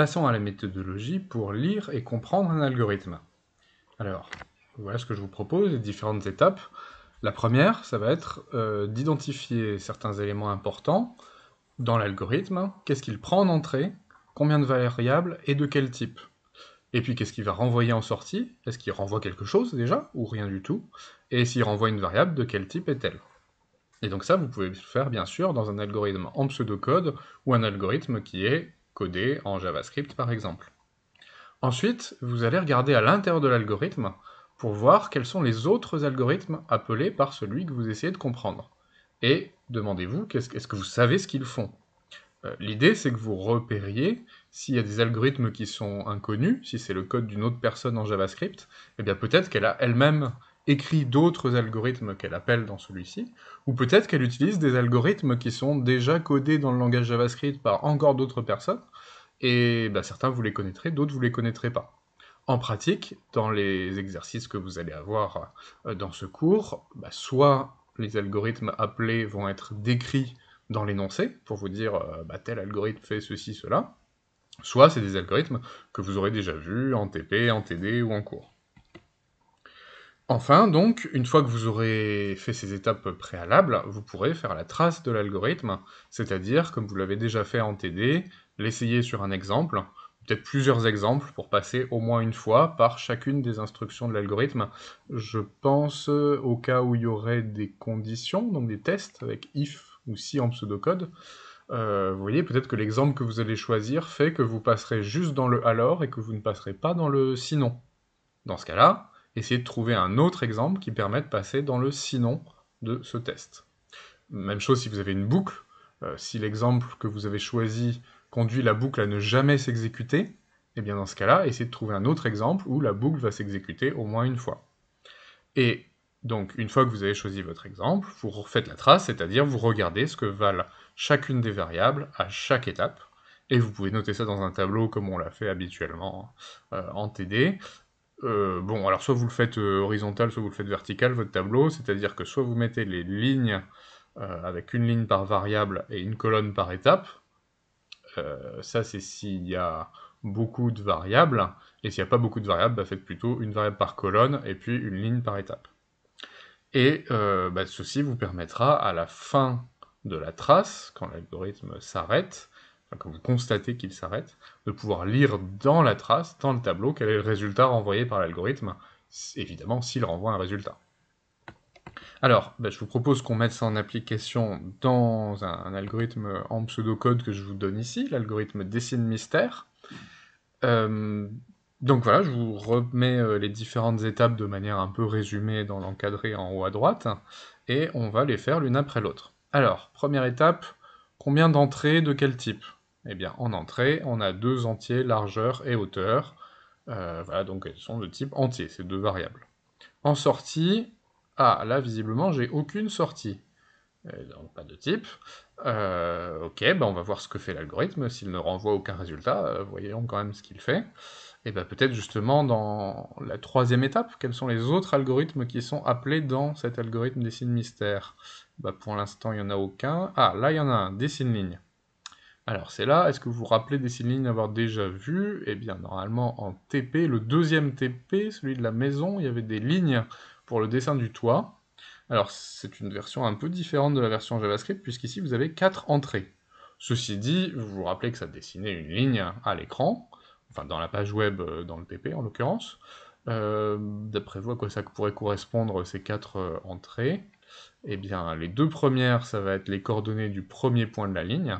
Passons à la méthodologie pour lire et comprendre un algorithme. Alors, voilà ce que je vous propose, les différentes étapes. La première, ça va être euh, d'identifier certains éléments importants dans l'algorithme. Qu'est-ce qu'il prend en entrée Combien de variables et de quel type Et puis, qu'est-ce qu'il va renvoyer en sortie Est-ce qu'il renvoie quelque chose déjà ou rien du tout Et s'il renvoie une variable, de quel type est-elle Et donc ça, vous pouvez le faire bien sûr dans un algorithme en pseudocode ou un algorithme qui est codé en JavaScript par exemple. Ensuite, vous allez regarder à l'intérieur de l'algorithme pour voir quels sont les autres algorithmes appelés par celui que vous essayez de comprendre. Et demandez-vous, est-ce que vous savez ce qu'ils font euh, L'idée, c'est que vous repériez s'il y a des algorithmes qui sont inconnus, si c'est le code d'une autre personne en JavaScript, et eh bien peut-être qu'elle a elle-même écrit d'autres algorithmes qu'elle appelle dans celui-ci, ou peut-être qu'elle utilise des algorithmes qui sont déjà codés dans le langage JavaScript par encore d'autres personnes, et bah, certains vous les connaîtrez, d'autres vous les connaîtrez pas. En pratique, dans les exercices que vous allez avoir euh, dans ce cours, bah, soit les algorithmes appelés vont être décrits dans l'énoncé pour vous dire euh, bah, tel algorithme fait ceci, cela, soit c'est des algorithmes que vous aurez déjà vus en TP, en TD ou en cours. Enfin, donc, une fois que vous aurez fait ces étapes préalables, vous pourrez faire la trace de l'algorithme, c'est-à-dire, comme vous l'avez déjà fait en TD, l'essayer sur un exemple, peut-être plusieurs exemples pour passer au moins une fois par chacune des instructions de l'algorithme. Je pense euh, au cas où il y aurait des conditions, donc des tests avec if ou si en pseudocode. Euh, vous voyez, peut-être que l'exemple que vous allez choisir fait que vous passerez juste dans le alors et que vous ne passerez pas dans le sinon. Dans ce cas-là, essayez de trouver un autre exemple qui permet de passer dans le sinon de ce test. Même chose si vous avez une boucle, euh, si l'exemple que vous avez choisi conduit la boucle à ne jamais s'exécuter, eh bien dans ce cas-là, essayez de trouver un autre exemple où la boucle va s'exécuter au moins une fois. Et donc une fois que vous avez choisi votre exemple, vous refaites la trace, c'est-à-dire vous regardez ce que valent chacune des variables à chaque étape. Et vous pouvez noter ça dans un tableau comme on l'a fait habituellement euh, en TD, euh, bon, alors soit vous le faites euh, horizontal, soit vous le faites vertical, votre tableau, c'est-à-dire que soit vous mettez les lignes euh, avec une ligne par variable et une colonne par étape, ça c'est s'il y a beaucoup de variables, et s'il n'y a pas beaucoup de variables, bah, faites plutôt une variable par colonne et puis une ligne par étape. Et bah, ceci vous permettra à la fin de la trace, quand l'algorithme s'arrête, que vous constatez qu'il s'arrête, de pouvoir lire dans la trace, dans le tableau, quel est le résultat renvoyé par l'algorithme, évidemment s'il renvoie un résultat. Alors, bah, je vous propose qu'on mette ça en application dans un, algorithme en pseudocode que je vous donne ici, l'algorithme dessine mystère. Euh, donc voilà, je vous remets euh, les différentes étapes de manière un peu résumée dans l'encadré en haut à droite, et on va les faire l'une après l'autre. Alors, première étape, combien d'entrées de quel type eh bien, en entrée, on a deux entiers, largeur et hauteur. Euh, voilà, donc elles sont de type entier, ces deux variables. En sortie, ah, là, visiblement, j'ai aucune sortie. Euh, donc, pas de type. Euh, ok, ben, on va voir ce que fait l'algorithme. S'il ne renvoie aucun résultat, voyons quand même ce qu'il fait. Et eh ben peut-être justement dans la troisième étape, quels sont les autres algorithmes qui sont appelés dans cet algorithme des mystère mystères bah, Pour l'instant, il n'y en a aucun. Ah, là, il y en a un, des ligne. Alors c'est là, est-ce que vous vous rappelez des signes lignes avoir déjà vu Eh bien normalement en TP, le deuxième TP, celui de la maison, il y avait des lignes pour le dessin du toit. Alors c'est une version un peu différente de la version JavaScript puisqu'ici vous avez quatre entrées. Ceci dit, vous vous rappelez que ça dessinait une ligne à l'écran, enfin dans la page web, euh, dans le TP en l'occurrence. Euh, d'après vous à quoi ça pourrait correspondre ces quatre euh, entrées Eh bien les deux premières, ça va être les coordonnées du premier point de la ligne,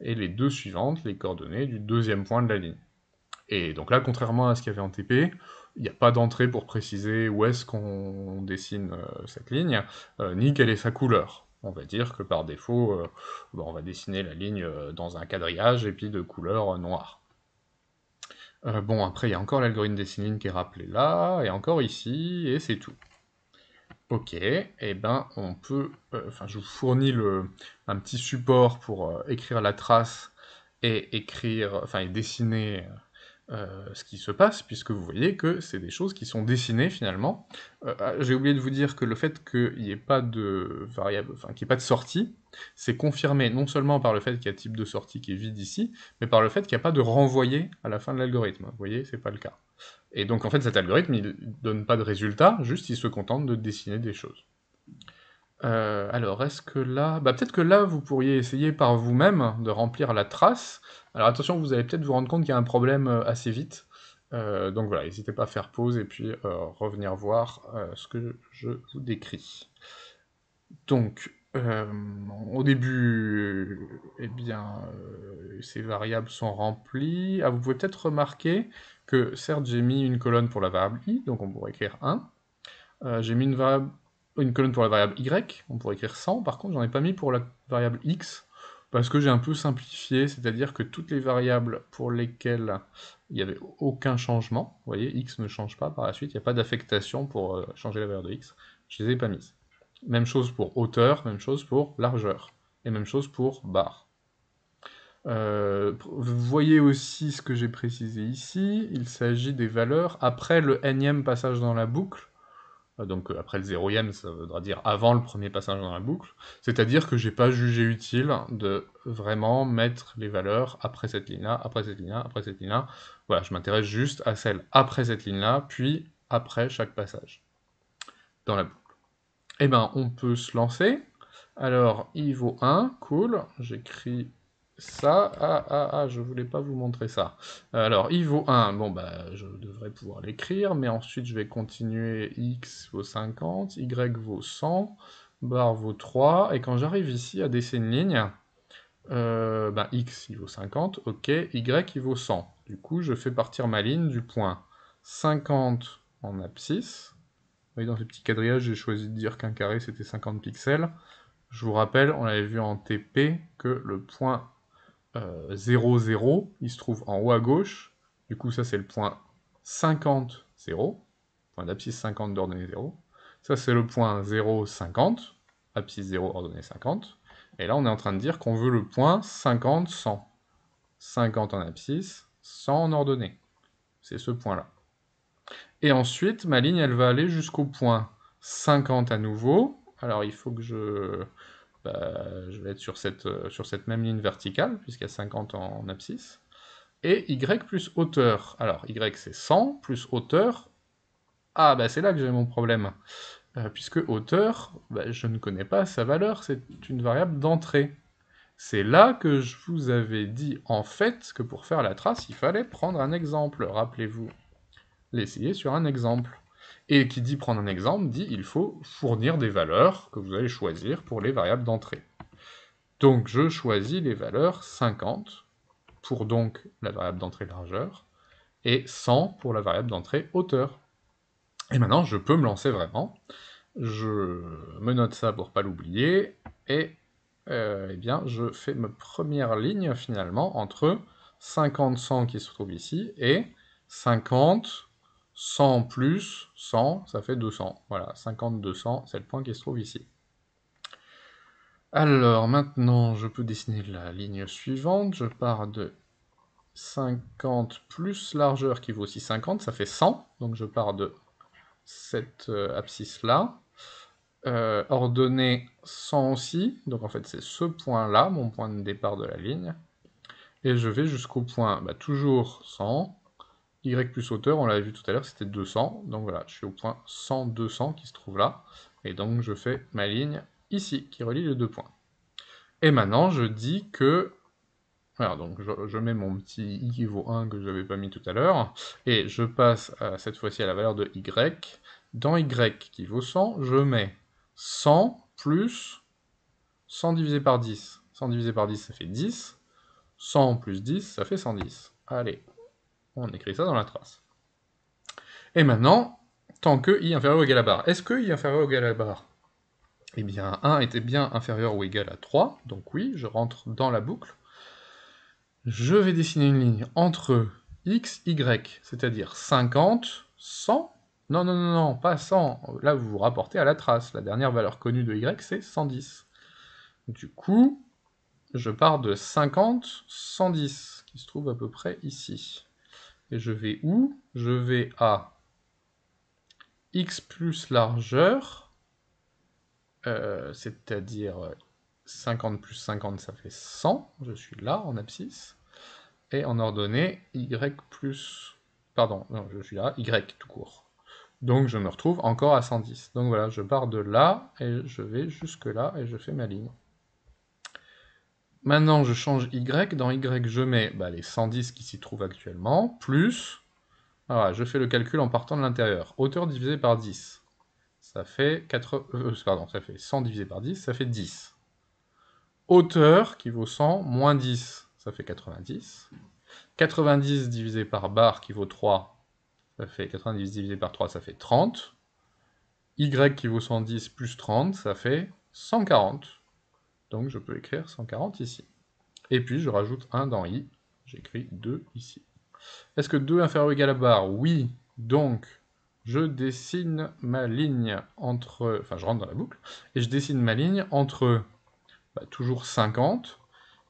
et les deux suivantes, les coordonnées du deuxième point de la ligne. Et donc là, contrairement à ce qu'il y avait en TP, il n'y a pas d'entrée pour préciser où est-ce qu'on dessine euh, cette ligne, euh, ni quelle est sa couleur. On va dire que par défaut, euh, bah, on va dessiner la ligne dans un quadrillage et puis de couleur noire. bon, après, il y a encore l'algorithme dessin ligne qui est rappelé là, et encore ici, et c'est tout. Ok, et eh ben on peut, euh, enfin je vous fournis un petit support pour euh, écrire la trace et écrire, enfin et dessiner euh, ce qui se passe, puisque vous voyez que c'est des choses qui sont dessinées finalement. Ah, j'ai oublié de vous dire que le fait qu'il n'y ait pas de variable, enfin qu'il ait pas de sortie, c'est confirmé non seulement par le fait qu'il y a type de sortie qui est vide ici, mais par le fait qu'il n'y a pas de renvoyé à la fin de l'algorithme. Vous voyez, c'est pas le cas. Et donc en fait cet algorithme, il ne donne pas de résultat, juste il se contente de dessiner des choses. Euh, alors est-ce que là... Bah, peut-être que là, vous pourriez essayer par vous-même de remplir la trace. Alors attention, vous allez peut-être vous rendre compte qu'il y a un problème euh, assez vite. Euh, donc voilà, n'hésitez pas à faire pause et puis revenir voir ce que je vous décris. Donc, au début, eh bien, ces variables sont remplies. Ah, vous pouvez peut-être remarquer que certes j'ai mis une colonne pour la variable i, donc on pourrait écrire 1. Euh, j'ai mis une, colonne pour la variable y, on pourrait écrire 100. Par contre, j'en ai pas mis pour la variable x, parce que j'ai un peu simplifié, c'est-à-dire que toutes les variables pour lesquelles il n'y avait aucun changement, vous voyez, x ne change pas par la suite, il n'y a pas d'affectation pour euh, changer la valeur de x, je les ai pas mises. Même chose pour hauteur, même chose pour largeur, et même chose pour barre vous euh, voyez aussi ce que j'ai précisé ici, il s'agit des valeurs après le énième passage dans la boucle, euh, donc euh, après le zéroième, ça voudra dire avant le premier passage dans la boucle, c'est-à-dire que j'ai pas jugé utile de vraiment mettre les valeurs après cette ligne-là, après cette ligne-là, après cette ligne-là, voilà, je m'intéresse juste à celle après cette ligne-là, puis après chaque passage dans la boucle. Eh bien, on peut se lancer. Alors, il vaut 1, cool, j'écris ça. Ah, ah, ah, je voulais pas vous montrer ça. Alors, Y vaut 1. Bon, bah, je devrais pouvoir l'écrire, mais ensuite, je vais continuer. x vaut 50, y vaut 100, bar vaut 3. Et quand j'arrive ici à dessiner une ligne, euh, bah, x, il vaut 50. OK, y, il vaut 100. Du coup, je fais partir ma ligne du point 50 en abscisse. Vous voyez, dans ce petit quadrillage, j'ai choisi de dire qu'un carré, c'était 50 pixels. Je vous rappelle, on avait vu en TP que le point 0, euh, 0, il se trouve en haut à gauche. Du coup, ça, c'est le point 50, 0. Point d'abscisse 50 d'ordonnée 0. Ça, c'est le point 0, 50. Abscisse 0, ordonnée 50. Et là, on est en train de dire qu'on veut le point 50, 100. 50 en abscisse, 100 en ordonnée. C'est ce point-là. Et ensuite, ma ligne, elle va aller jusqu'au point 50 à nouveau. Alors, il faut que je bah, je vais être euh, sur cette, même ligne verticale, puisqu'il y a 50 en, abscisse. Et y plus hauteur. Alors, y c'est 100, plus hauteur. Ah, bah c'est là que j'ai mon problème. Euh, puisque hauteur, bah, je ne connais pas sa valeur, c'est une variable d'entrée. C'est là que je vous avais dit, en fait, que pour faire la trace, il fallait prendre un exemple. Rappelez-vous, l'essayer sur un exemple. Et qui dit prendre un exemple, dit il faut fournir des valeurs que vous allez choisir pour les variables d'entrée. Donc je choisis les valeurs 50 pour donc la variable d'entrée largeur et 100 pour la variable d'entrée hauteur. Et maintenant je peux me lancer vraiment. Je me note ça pour ne pas l'oublier et euh, eh bien je fais ma première ligne finalement entre 50, 100 qui se trouve ici et 50, 100 plus, 100, ça fait 200. Voilà, 50, 200, c'est le point qui se trouve ici. Alors, maintenant, je peux dessiner la ligne suivante. Je pars de 50 plus largeur qui vaut aussi 50, ça fait 100. Donc je pars de cette euh, abscisse-là. Euh, ordonnée 100 aussi, donc en fait c'est ce point-là, mon point de départ de la ligne. Et je vais jusqu'au point, bah, toujours 100, y plus hauteur, on l'a vu tout à l'heure, c'était 200. Donc voilà, je suis au point 100, 200 qui se trouve là. Et donc je fais ma ligne ici, qui relie les deux points. Et maintenant, je dis que... voilà, donc, je, mets mon petit i qui vaut 1 que je n'avais pas mis tout à l'heure. Et je passe cette fois-ci à la valeur de y. Dans y qui vaut 100, je mets 100 plus 100 divisé par 10. 100 divisé par 10, ça fait 10. 100 plus 10, ça fait 110. Allez, on écrit ça dans la trace. Et maintenant, tant que i inférieur ou égal à barre. Est-ce que i inférieur ou égal à barre Eh bien, 1 était bien inférieur ou égal à 3, donc oui, je rentre dans la boucle. Je vais dessiner une ligne entre x, y, c'est-à-dire 50, 100. Non, non, non, non, pas 100. Là, vous vous rapportez à la trace. La dernière valeur connue de y, c'est 110. Du coup, je pars de 50, 110, qui se trouve à peu près ici. Et je vais où Je vais à x plus largeur, euh, c'est-à-dire 50 plus 50, ça fait 100. Je suis là, en abscisse. Et en ordonnée, y plus... Pardon, je suis là, y tout court. Donc je me retrouve encore à 110. Donc voilà, je pars de là, et je vais jusque là, et je fais ma ligne. Maintenant, je change Y. Dans Y, je mets bah, les 110 qui s'y trouvent actuellement, plus... Voilà, ah, je fais le calcul en partant de l'intérieur. Hauteur divisée par 10. Ça fait, euh, euh, pardon, ça fait 100 divisé par 10, ça fait 10. Hauteur qui vaut 100, moins 10, ça fait 90. 90 divisé par barre qui vaut 3, ça fait 90 divisé par 3, ça fait 30. Y qui vaut 110 plus 30, ça fait 140. Donc je peux écrire 140 ici. Et puis je rajoute 1 dans i, j'écris 2 ici. Est-ce que 2 inférieur ou égal à barre Oui, donc je dessine ma ligne entre... Enfin, je rentre dans la boucle, et je dessine ma ligne entre bah, toujours 50,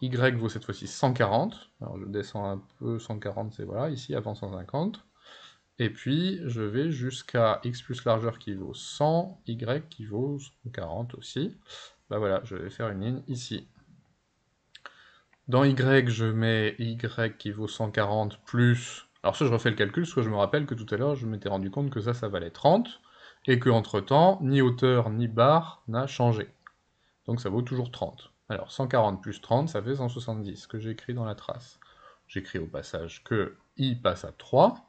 y vaut cette fois-ci 140, alors je descends un peu, 140 c'est voilà, ici avant 150, et puis je vais jusqu'à x plus largeur qui vaut 100, y qui vaut 140 aussi, bah voilà, je vais faire une ligne ici. Dans Y, je mets Y qui vaut 140 plus... Alors ça, je refais le calcul, parce que je me rappelle que tout à l'heure, je m'étais rendu compte que ça, ça valait 30, et qu'entre-temps, ni hauteur ni barre n'a changé. Donc ça vaut toujours 30. Alors 140 plus 30, ça fait 170, que j'écris dans la trace. J'écris au passage que i passe à 3.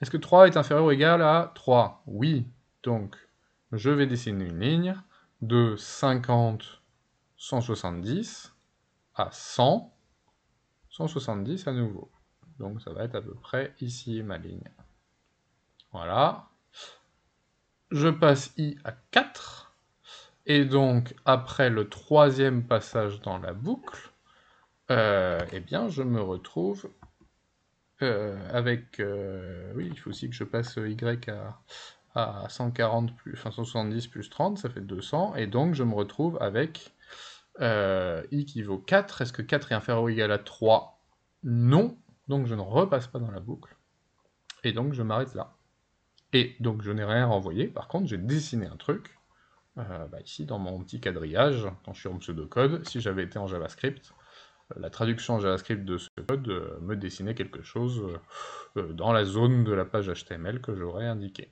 Est-ce que 3 est inférieur ou égal à 3 Oui. Donc, je vais dessiner une ligne de 50, 170 à 100, 170 à nouveau. Donc ça va être à peu près ici ma ligne. Voilà. Je passe I à 4. Et donc après le troisième passage dans la boucle, euh, eh bien je me retrouve euh, avec... Euh, oui, il faut aussi que je passe Y à, à 140 plus, enfin 170 plus 30, ça fait 200, et donc je me retrouve avec euh, i qui vaut 4. Est-ce que 4 est inférieur ou égal à 3 Non, donc je ne repasse pas dans la boucle, et donc je m'arrête là. Et donc je n'ai rien renvoyé, par contre j'ai dessiné un truc, euh, bah, ici dans mon petit quadrillage, quand je suis en pseudo-code, si j'avais été en JavaScript, euh, la traduction en JavaScript de ce code me dessinait quelque chose dans la zone de la page HTML que j'aurais indiquée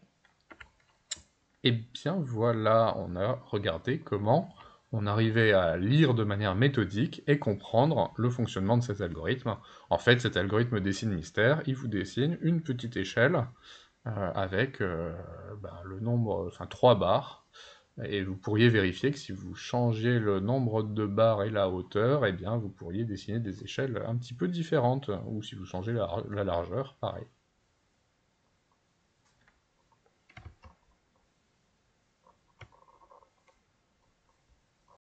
et eh bien voilà, on a regardé comment on arrivait à lire de manière méthodique et comprendre le fonctionnement de cet algorithme. En fait, cet algorithme dessine mystère, il vous dessine une petite échelle euh, avec euh, bah, le nombre, enfin trois barres, et vous pourriez vérifier que si vous changez le nombre de barres et la hauteur, et eh bien vous pourriez dessiner des échelles un petit peu différentes, ou si vous changez la largeur, pareil.